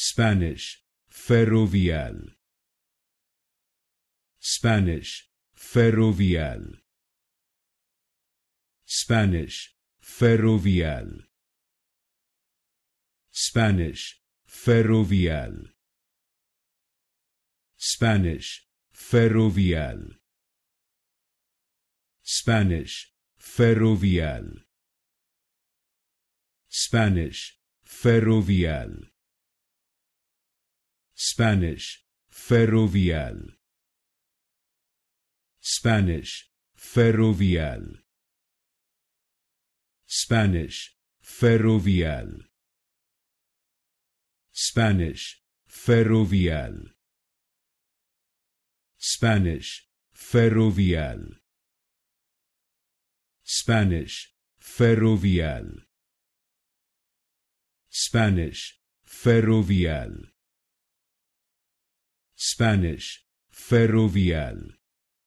Spanish, ferrovial. Spanish, ferrovial. Spanish, ferrovial. Spanish, ferrovial. Spanish, ferrovial. Spanish, ferrovial. Spanish, ferrovial. Spanish, ferrovial. Spanish, ferrovial. Spanish, ferrovial. Spanish, ferrovial. Spanish, ferrovial. Spanish, ferrovial. Spanish, ferrovial. Spanish, ferrovial.